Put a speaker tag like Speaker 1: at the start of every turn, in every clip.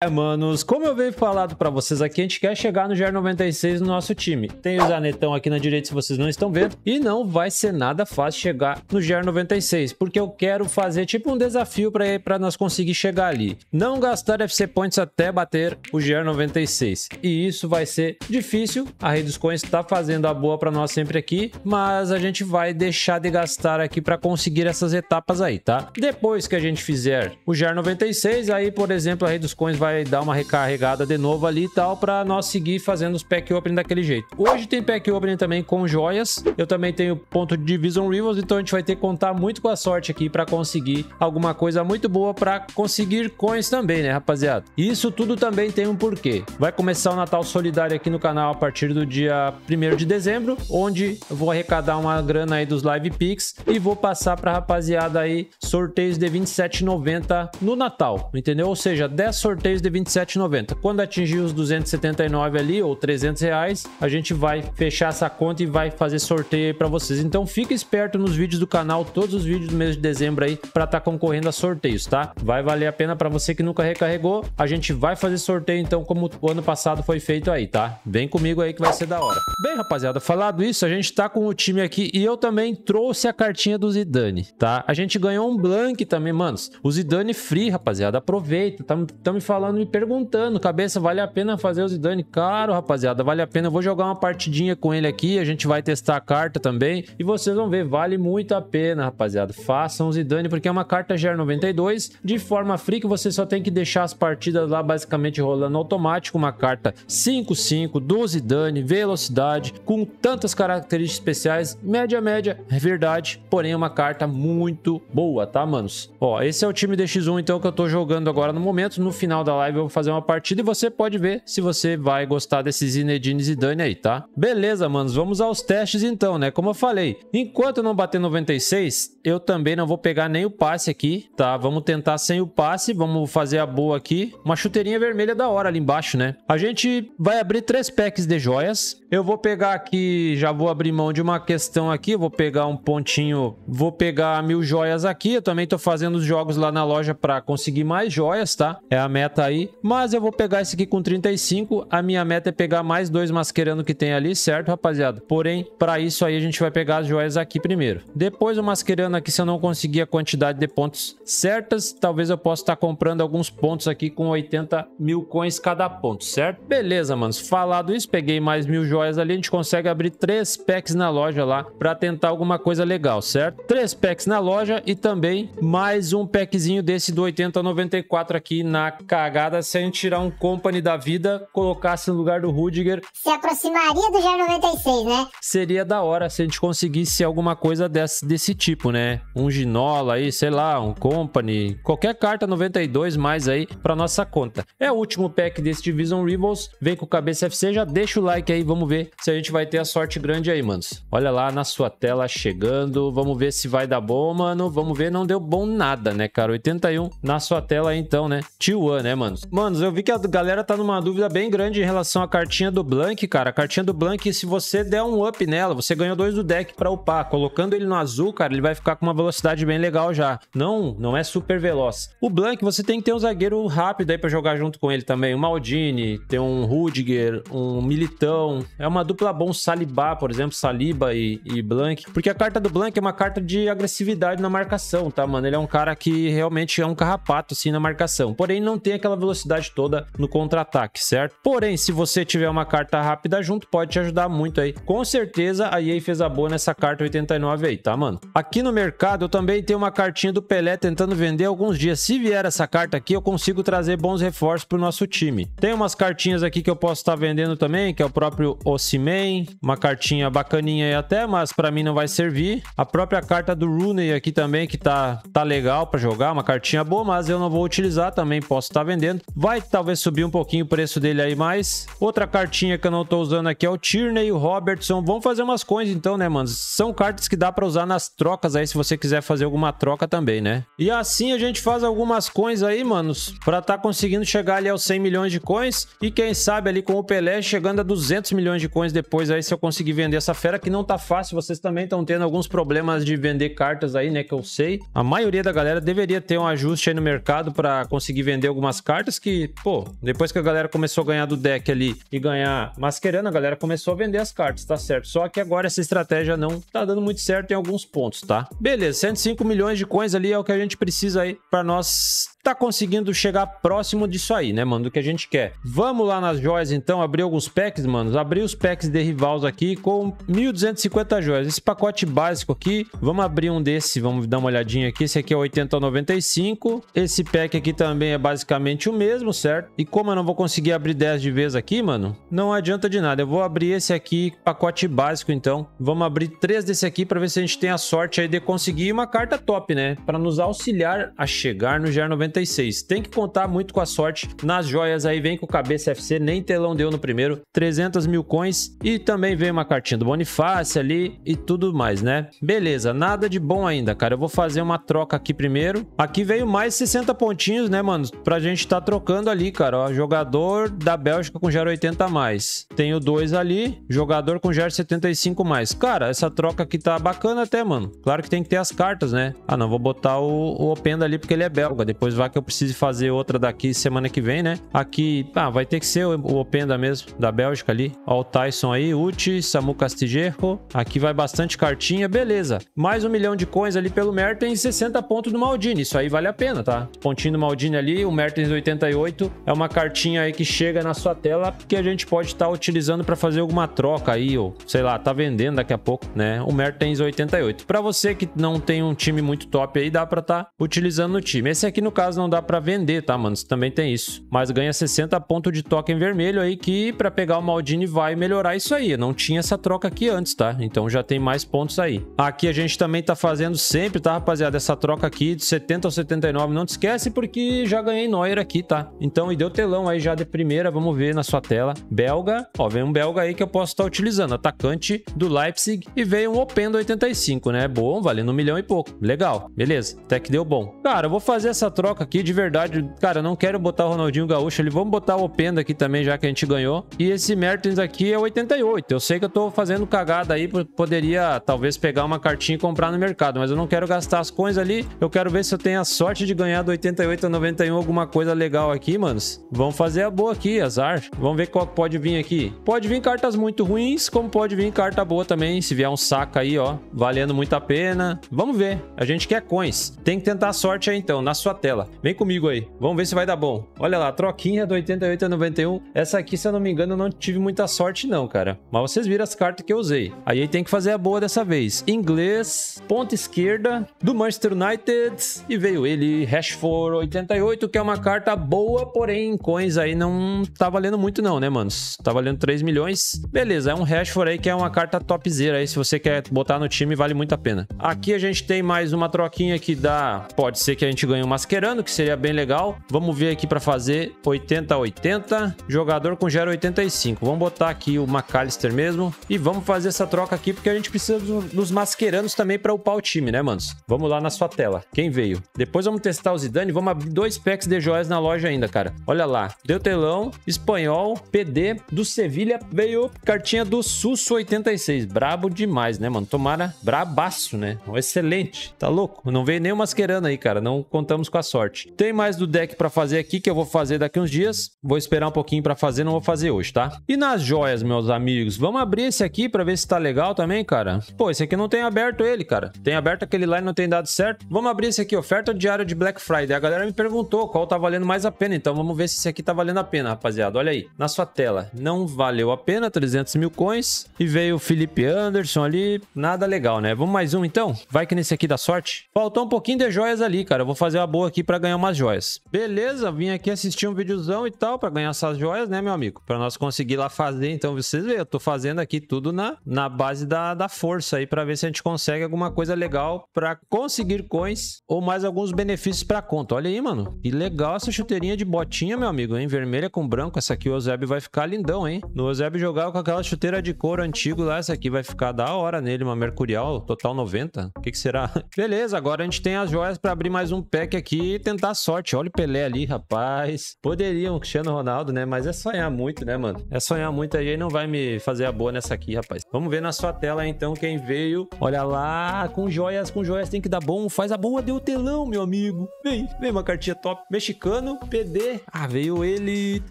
Speaker 1: É, manos, como eu venho falado para vocês aqui, a gente quer chegar no GR96 no nosso time. Tem o Zanetão aqui na direita, se vocês não estão vendo. E não vai ser nada fácil chegar no GR96, porque eu quero fazer tipo um desafio para nós conseguir chegar ali. Não gastar FC Points até bater o GR96. E isso vai ser difícil. A Rei dos Coins tá fazendo a boa para nós sempre aqui, mas a gente vai deixar de gastar aqui para conseguir essas etapas aí, tá? Depois que a gente fizer o GR96, aí, por exemplo, a Rei dos Coins vai vai dar uma recarregada de novo ali e tal, para nós seguir fazendo os pack opening daquele jeito. Hoje tem pack opening também com joias, eu também tenho ponto de Division Rivals, então a gente vai ter que contar muito com a sorte aqui para conseguir alguma coisa muito boa para conseguir coins também, né, rapaziada? Isso tudo também tem um porquê. Vai começar o Natal Solidário aqui no canal a partir do dia 1 de dezembro, onde eu vou arrecadar uma grana aí dos Live pics e vou passar para rapaziada aí sorteios de R$27,90 no Natal, entendeu? Ou seja, 10 sorteios mês de 27,90. Quando atingir os 279 ali ou 300 reais, a gente vai fechar essa conta e vai fazer sorteio para vocês. Então fica esperto nos vídeos do canal, todos os vídeos do mês de dezembro aí para estar tá concorrendo a sorteios, tá? Vai valer a pena para você que nunca recarregou. A gente vai fazer sorteio então como o ano passado foi feito aí, tá? Vem comigo aí que vai ser da hora. Bem, rapaziada, falado isso, a gente tá com o time aqui e eu também trouxe a cartinha do Zidane, tá? A gente ganhou um blank também, manos. O Zidane free, rapaziada. Aproveita, tá, tá me falando me perguntando, cabeça, vale a pena fazer o Zidane? Claro, rapaziada, vale a pena. Eu vou jogar uma partidinha com ele aqui, a gente vai testar a carta também. E vocês vão ver, vale muito a pena, rapaziada. Façam o Zidane, porque é uma carta GR92 de forma free, que você só tem que deixar as partidas lá basicamente rolando automático. Uma carta 5-5, do Zidane, velocidade, com tantas características especiais. Média, média, é verdade, porém é uma carta muito boa, tá, manos? Ó, esse é o time DX1 então que eu tô jogando agora no momento. No final da live eu vou fazer uma partida e você pode ver se você vai gostar desses Zinedine Zidane aí, tá? Beleza, manos, vamos aos testes então, né? Como eu falei, enquanto não bater 96, eu também não vou pegar nem o passe aqui, tá? Vamos tentar sem o passe, vamos fazer a boa aqui. Uma chuteirinha vermelha da hora ali embaixo, né? A gente vai abrir três packs de joias. Eu vou pegar aqui, já vou abrir mão de uma questão aqui, vou pegar um pontinho, vou pegar mil joias aqui. Eu também tô fazendo os jogos lá na loja pra conseguir mais joias, tá? É a meta sair. Mas eu vou pegar esse aqui com 35. A minha meta é pegar mais dois masquerando que tem ali, certo, rapaziada? Porém, para isso aí a gente vai pegar as joias aqui primeiro. Depois o masquerando aqui, se eu não conseguir a quantidade de pontos certas, talvez eu possa estar tá comprando alguns pontos aqui com 80 mil coins cada ponto, certo? Beleza, manos. Falado isso, peguei mais mil joias ali, a gente consegue abrir três packs na loja lá para tentar alguma coisa legal, certo? Três packs na loja e também mais um packzinho desse do 80 a 94 aqui na caga cagada se a gente tirar um company da vida, colocasse no lugar do Rudiger. Se aproximaria do g 96, né? Seria da hora se a gente conseguisse alguma coisa desse, desse tipo, né? Um Ginola aí, sei lá, um company, qualquer carta 92 mais aí para nossa conta. É o último pack desse Division Rivals, vem com o cabeça FC, já deixa o like aí, vamos ver se a gente vai ter a sorte grande aí, manos. Olha lá na sua tela chegando, vamos ver se vai dar bom, mano. Vamos ver, não deu bom nada, né, cara? 81 na sua tela então, né? Tio né, mano? manos. Manos, eu vi que a galera tá numa dúvida bem grande em relação à cartinha do Blank, cara. A cartinha do Blank, se você der um up nela, você ganhou dois do deck pra upar. Colocando ele no azul, cara, ele vai ficar com uma velocidade bem legal já. Não, não é super veloz. O Blank, você tem que ter um zagueiro rápido aí pra jogar junto com ele também. Um Maldini, tem um Rudiger, um Militão. É uma dupla bom Salibá, por exemplo, Saliba e, e Blank. Porque a carta do Blank é uma carta de agressividade na marcação, tá, mano? Ele é um cara que realmente é um carrapato, assim, na marcação. Porém, não tem aquela velocidade toda no contra-ataque, certo? Porém, se você tiver uma carta rápida junto, pode te ajudar muito aí. Com certeza a EA fez a boa nessa carta 89 aí, tá, mano? Aqui no mercado eu também tenho uma cartinha do Pelé tentando vender alguns dias. Se vier essa carta aqui, eu consigo trazer bons reforços pro nosso time. Tem umas cartinhas aqui que eu posso estar tá vendendo também, que é o próprio Ocimen, uma cartinha bacaninha aí até, mas para mim não vai servir. A própria carta do Rooney aqui também, que tá, tá legal para jogar, uma cartinha boa, mas eu não vou utilizar também, posso estar tá vendendo vendendo. Vai talvez subir um pouquinho o preço dele aí mais. Outra cartinha que eu não tô usando aqui é o Tierney e o Robertson. Vamos fazer umas coins então, né, mano? São cartas que dá para usar nas trocas aí, se você quiser fazer alguma troca também, né? E assim a gente faz algumas coins aí, manos, para tá conseguindo chegar ali aos 100 milhões de coins. E quem sabe ali com o Pelé chegando a 200 milhões de coins depois aí, se eu conseguir vender essa fera, que não tá fácil. Vocês também estão tendo alguns problemas de vender cartas aí, né, que eu sei. A maioria da galera deveria ter um ajuste aí no mercado para conseguir vender algumas cartas que, pô, depois que a galera começou a ganhar do deck ali e ganhar masquerando, a galera começou a vender as cartas, tá certo? Só que agora essa estratégia não tá dando muito certo em alguns pontos, tá? Beleza, 105 milhões de coins ali é o que a gente precisa aí para nós tá conseguindo chegar próximo disso aí, né, mano? Do que a gente quer. Vamos lá nas joias, então, abrir alguns packs, mano. Abri os packs de rivals aqui com 1.250 joias. Esse pacote básico aqui, vamos abrir um desse, vamos dar uma olhadinha aqui. Esse aqui é 80 a 95. Esse pack aqui também é basicamente o mesmo, certo? E como eu não vou conseguir abrir 10 de vez aqui, mano, não adianta de nada. Eu vou abrir esse aqui, pacote básico, então. Vamos abrir três desse aqui pra ver se a gente tem a sorte aí de conseguir uma carta top, né? Pra nos auxiliar a chegar no GR95 tem que contar muito com a sorte nas joias aí. Vem com o cabeça FC, nem telão deu no primeiro. 300 mil coins. E também vem uma cartinha do Bonifácio ali e tudo mais, né? Beleza, nada de bom ainda, cara. Eu vou fazer uma troca aqui primeiro. Aqui veio mais 60 pontinhos, né, mano? Pra gente tá trocando ali, cara. Ó, jogador da Bélgica com gero 80 a mais. Tenho dois ali. Jogador com gero 75 mais. Cara, essa troca aqui tá bacana até, mano. Claro que tem que ter as cartas, né? Ah, não. Vou botar o, o Openda ali porque ele é belga. Depois vá ah, que eu precise fazer outra daqui semana que vem, né? Aqui, ah, vai ter que ser o Openda mesmo, da Bélgica ali. Ó o Tyson aí, Uti, Samu Castigerro. Aqui vai bastante cartinha, beleza. Mais um milhão de coins ali pelo Mertens, 60 pontos do Maldini. Isso aí vale a pena, tá? Pontinho do Maldini ali, o Mertens 88. É uma cartinha aí que chega na sua tela que a gente pode estar tá utilizando para fazer alguma troca aí, ou sei lá, tá vendendo daqui a pouco, né? O Mertens 88. Para você que não tem um time muito top aí, dá para estar tá utilizando no time. Esse aqui, no caso, caso não dá para vender, tá, mano? Também tem isso. Mas ganha 60 pontos de token vermelho aí que para pegar o Maldini vai melhorar isso aí. Não tinha essa troca aqui antes, tá? Então já tem mais pontos aí. Aqui a gente também tá fazendo sempre, tá, rapaziada? Essa troca aqui de 70 ao 79. Não te esquece porque já ganhei Neuer aqui, tá? Então, e deu telão aí já de primeira. Vamos ver na sua tela. Belga. Ó, vem um belga aí que eu posso estar tá utilizando. Atacante do Leipzig. E veio um do 85, né? Bom, valendo um milhão e pouco. Legal. Beleza. Até que deu bom. Cara, eu vou fazer essa troca aqui, de verdade, cara, não quero botar o Ronaldinho Gaúcho ali, vamos botar o Openda aqui também, já que a gente ganhou. E esse Mertens aqui é 88, eu sei que eu tô fazendo cagada aí, poderia talvez pegar uma cartinha e comprar no mercado, mas eu não quero gastar as coins ali, eu quero ver se eu tenho a sorte de ganhar do 88 a 91 alguma coisa legal aqui, manos. Vamos fazer a boa aqui, azar. Vamos ver qual pode vir aqui. Pode vir cartas muito ruins, como pode vir carta boa também, se vier um saca aí, ó, valendo muito a pena. Vamos ver, a gente quer coins. Tem que tentar a sorte aí então, na sua tela. Vem comigo aí, vamos ver se vai dar bom. Olha lá, troquinha do 88 a 91. Essa aqui, se eu não me engano, eu não tive muita sorte não, cara. Mas vocês viram as cartas que eu usei. Aí tem que fazer a boa dessa vez. Inglês, ponta esquerda, do Manchester United. E veio ele, Rashford 88, que é uma carta boa, porém em coins aí não tá valendo muito não, né, manos? Tá valendo 3 milhões. Beleza, é um Rashford aí que é uma carta topzera aí. Se você quer botar no time, vale muito a pena. Aqui a gente tem mais uma troquinha que dá... Pode ser que a gente ganhe um Mascherano que seria bem legal. Vamos ver aqui para fazer 80-80. Jogador com gera 85. Vamos botar aqui o McAllister mesmo. E vamos fazer essa troca aqui, porque a gente precisa dos masqueranos também para upar o time, né, manos? Vamos lá na sua tela. Quem veio? Depois vamos testar o Zidane. Vamos abrir dois packs de joias na loja ainda, cara. Olha lá. Deu telão, espanhol, PD do Sevilha. Veio cartinha do Sus 86. Brabo demais, né, mano? Tomara brabaço, né? Excelente. Tá louco? Não veio nem o masquerano aí, cara. Não contamos com a sorte forte. Tem mais do deck para fazer aqui que eu vou fazer daqui uns dias. Vou esperar um pouquinho para fazer, não vou fazer hoje, tá? E nas joias, meus amigos, vamos abrir esse aqui para ver se tá legal também, cara. Pô, esse aqui não tem aberto ele, cara. Tem aberto aquele lá e não tem dado certo. Vamos abrir esse aqui, oferta diária de Black Friday. A galera me perguntou qual tá valendo mais a pena, então vamos ver se esse aqui tá valendo a pena, rapaziada. Olha aí, na sua tela. Não valeu a pena, 300 mil coins. E veio o Felipe Anderson ali, nada legal, né? Vamos mais um então? Vai que nesse aqui dá sorte. Faltou um pouquinho de joias ali, cara. Eu vou fazer uma boa aqui pra para ganhar umas joias. Beleza, vim aqui assistir um videozão e tal para ganhar essas joias, né, meu amigo? Para nós conseguir lá fazer. Então, vocês veem, eu tô fazendo aqui tudo na, na base da, da força aí para ver se a gente consegue alguma coisa legal para conseguir coins ou mais alguns benefícios para conta. Olha aí, mano. Que legal essa chuteirinha de botinha, meu amigo, hein? Vermelha com branco. Essa aqui o Ozeb vai ficar lindão, hein? No Ozeb jogava com aquela chuteira de couro antigo lá. Essa aqui vai ficar da hora nele, uma Mercurial, total 90. O que, que será? Beleza, agora a gente tem as joias para abrir mais um pack aqui tentar a sorte. Olha o Pelé ali, rapaz. Poderiam, um Cristiano Ronaldo, né? Mas é sonhar muito, né, mano? É sonhar muito aí, não vai me fazer a boa nessa aqui, rapaz. Vamos ver na sua tela, então, quem veio. Olha lá, com joias, com joias tem que dar bom. Faz a boa, deu telão, meu amigo. Vem, vem uma cartinha top. Mexicano, PD. Ah, veio ele,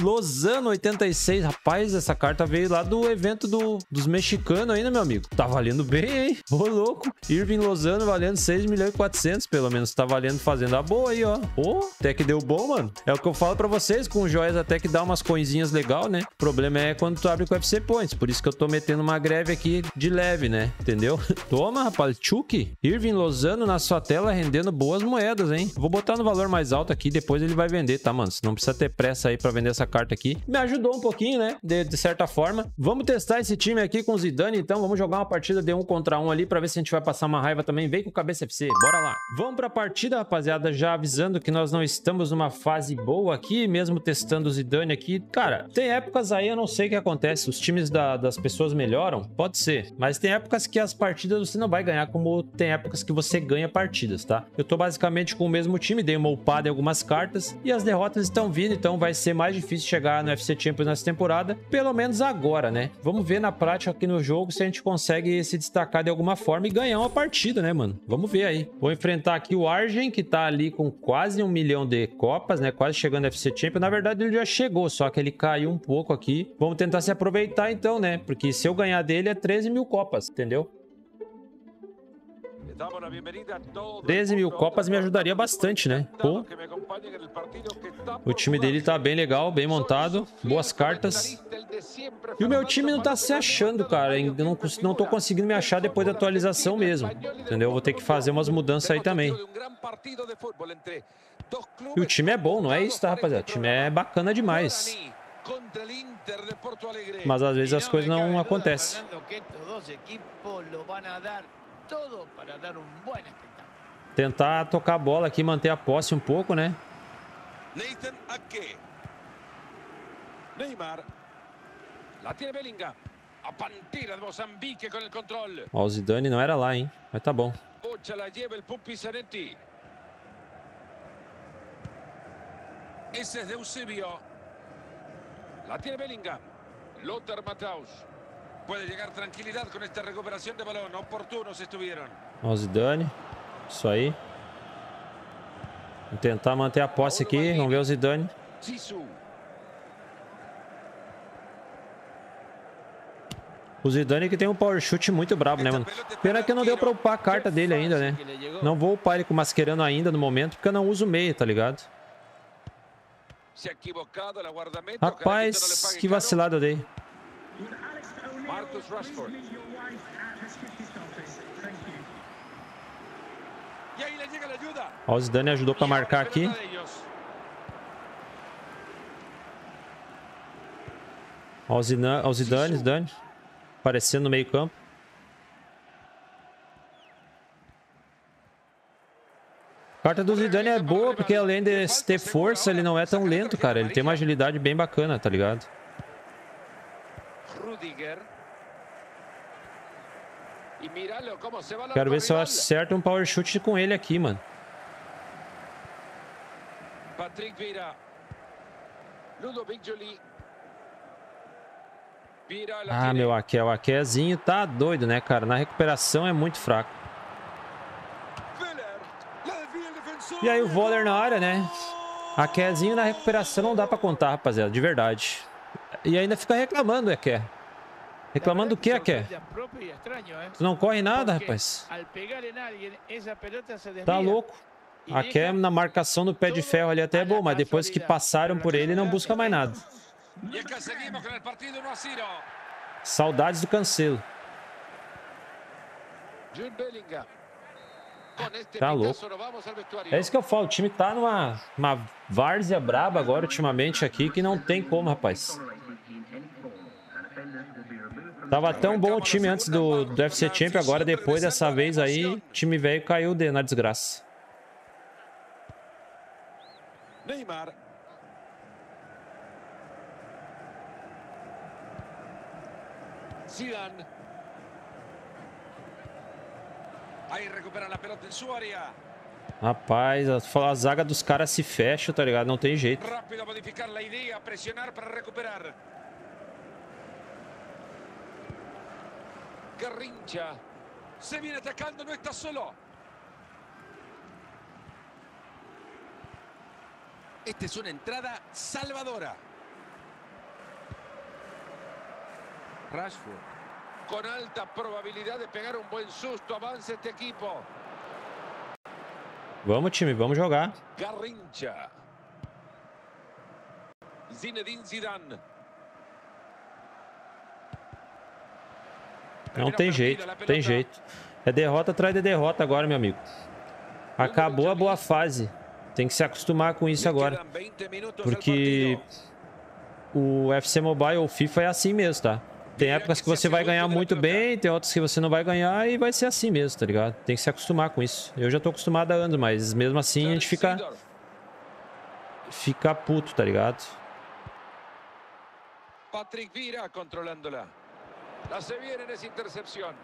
Speaker 1: Lozano 86. Rapaz, essa carta veio lá do evento do, dos mexicanos ainda, né, meu amigo. Tá valendo bem, hein? Ô, louco. Irving Lozano valendo 6 milhões e 400, pelo menos. Tá valendo fazendo a boa aí, ó ó. Pô, até que deu bom, mano. É o que eu falo pra vocês, com joias até que dá umas coisinhas legal, né? O problema é quando tu abre com FC Points. Por isso que eu tô metendo uma greve aqui de leve, né? Entendeu? Toma, rapaz. Chuck. Irving Lozano na sua tela rendendo boas moedas, hein? Vou botar no valor mais alto aqui, depois ele vai vender, tá, mano? Não precisa ter pressa aí pra vender essa carta aqui. Me ajudou um pouquinho, né? De, de certa forma. Vamos testar esse time aqui com o Zidane, então. Vamos jogar uma partida de um contra um ali pra ver se a gente vai passar uma raiva também. Vem com o cabeça FC. Bora lá. Vamos pra partida, rapaziada. Já avisando analisando que nós não estamos numa fase boa aqui, mesmo testando o Zidane aqui. Cara, tem épocas aí, eu não sei o que acontece. Os times da, das pessoas melhoram? Pode ser. Mas tem épocas que as partidas você não vai ganhar, como tem épocas que você ganha partidas, tá? Eu tô basicamente com o mesmo time, dei uma upada em algumas cartas e as derrotas estão vindo, então vai ser mais difícil chegar no FC Champions nessa temporada, pelo menos agora, né? Vamos ver na prática aqui no jogo se a gente consegue se destacar de alguma forma e ganhar uma partida, né, mano? Vamos ver aí. Vou enfrentar aqui o Argen, que tá ali com 4 quase um milhão de Copas, né? Quase chegando ao FC Champions. Na verdade, ele já chegou, só que ele caiu um pouco aqui. Vamos tentar se aproveitar então, né? Porque se eu ganhar dele é 13 mil Copas, entendeu? 13 mil copas me ajudaria bastante, né? Pô. O time dele tá bem legal, bem montado. Boas cartas. E o meu time não tá se achando, cara. Eu não, não tô conseguindo me achar depois da atualização mesmo. Entendeu? Vou ter que fazer umas mudanças aí também. E o time é bom, não é isso, tá, rapaziada? O time é bacana demais. Mas às vezes as coisas não acontecem para dar um bom espetáculo. Tentar tocar a bola aqui, manter a posse um pouco, né? Nathan Ake.
Speaker 2: Neymar. La tiene A Pantera de Moçambique com o controle.
Speaker 1: Ó, o Zidane não era lá, hein? Mas tá bom.
Speaker 2: Boccia la lleva el Pupi Zanetti. de Eusebio. La tiene Lothar Matthaus. Puede llegar tranquilidad con esta recuperación de balón. Oportunos estuvieron.
Speaker 1: O Zidane. Isso aí. Vou tentar manter a posse aqui. Vamos ver o Zidane. O Zidane que tem um power chute muito brabo, né, mano? Pena que não deu pra upar a carta dele ainda, né? Não vou upar ele com o ainda no momento, porque eu não uso meia, tá ligado? Rapaz, que vacilada eu dei.
Speaker 2: Marcus Rashford.
Speaker 1: Ó, o Zidane ajudou para marcar aqui. Ó, o Zidane, o Zidane, Zidane. Aparecendo no meio campo. A carta do Zidane é boa, porque além de ter força, ele não é tão lento, cara. Ele tem uma agilidade bem bacana, tá ligado?
Speaker 2: Rudiger. Quero
Speaker 1: ver se eu acerto um power shoot com ele aqui, mano.
Speaker 2: Patrick Vira.
Speaker 1: Ah, meu Aké. O Akézinho tá doido, né, cara? Na recuperação é muito fraco. E aí o Voller na área, né? Akézinho na recuperação não dá pra contar, rapaziada. De verdade. E ainda fica reclamando, Aké. Reclamando o que, Ké? ¿eh? Tu não corre nada, rapaz. Tá louco. A na marcação do pé de ferro ali até é bom, mas depois que passaram por ele, não busca mais nada. Saudades do Cancelo. Tá louco. É isso que eu falo, o time tá numa uma várzea braba agora ultimamente aqui que não tem como, rapaz. Tava tão bom o time antes do, do UFC Champion, agora depois dessa vez aí, time velho caiu de, na desgraça.
Speaker 2: Neymar. Zidane. Aí recupera a pelota em sua área.
Speaker 1: Rapaz, a, a zaga dos caras se fecha, tá ligado? Não tem jeito. Rápido
Speaker 2: a modificar a ideia, pressionar para recuperar. Garrincha. Se viene atacando, no está solo. Esta es una entrada salvadora. Rashford. Con alta probabilidad de pegar un buen susto. Avanza este equipo.
Speaker 1: Vamos, time, vamos jugar.
Speaker 2: Garrincha. Zinedine Zidane.
Speaker 1: Não tem jeito, tem jeito. É derrota atrás de derrota agora, meu amigo. Acabou a boa fase. Tem que se acostumar com isso agora. Porque o FC Mobile ou FIFA é assim mesmo, tá? Tem épocas que você vai ganhar muito bem, tem outras que você não vai ganhar e vai ser assim mesmo, tá ligado? Tem que se acostumar com isso. Eu já tô acostumado há anos, mas mesmo assim a gente fica... Fica puto, tá ligado?
Speaker 2: Patrick Vira controlando lá. Hace bien en esa intercepción.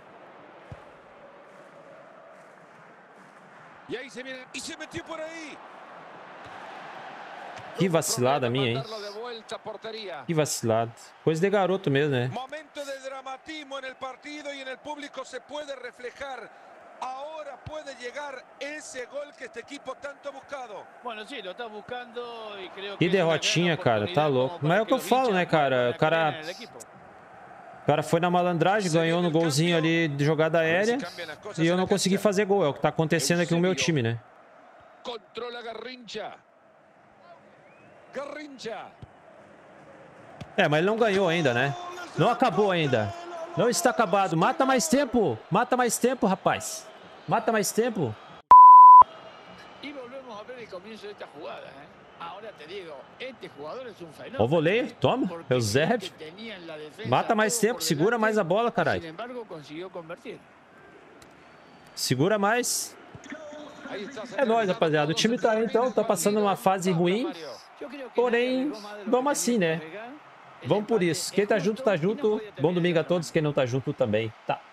Speaker 2: E aí se viene. E se meteu por aí.
Speaker 1: Que vacilada minha, hein? Que vacilado Coisa de garoto mesmo, né? Momento de dramatismo no partido e no público se
Speaker 2: pode reflejar. Ahora puede llegar ese gol que este equipo tanto buscado. Bueno, sí, lo está buscando
Speaker 1: y creo que. Que derrotinha, cara, tá louco. Mas é o que eu falo, né, cara? O cara cara foi na malandragem, ganhou no golzinho ali de jogada aérea e eu não consegui fazer gol. É o que tá acontecendo aqui no meu time, né? Controla Garrincha. Garrincha. É, mas ele não ganhou ainda, né? Não acabou ainda. Não está acabado. Mata mais tempo. Mata mais tempo, rapaz. Mata mais tempo.
Speaker 2: E volvemos a ver o começo desta jogada, né? ¿eh?
Speaker 1: o voleio, toma, Eusébio. Mata mais tempo, segura mais a bola, caralho. Segura mais. É nóis, rapaziada. O time tá aí, então, tá passando uma fase ruim. Porém, vamos assim, né? Vamos por isso. Quem tá junto, tá junto. Bom domingo a todos. Quem não tá junto também, tá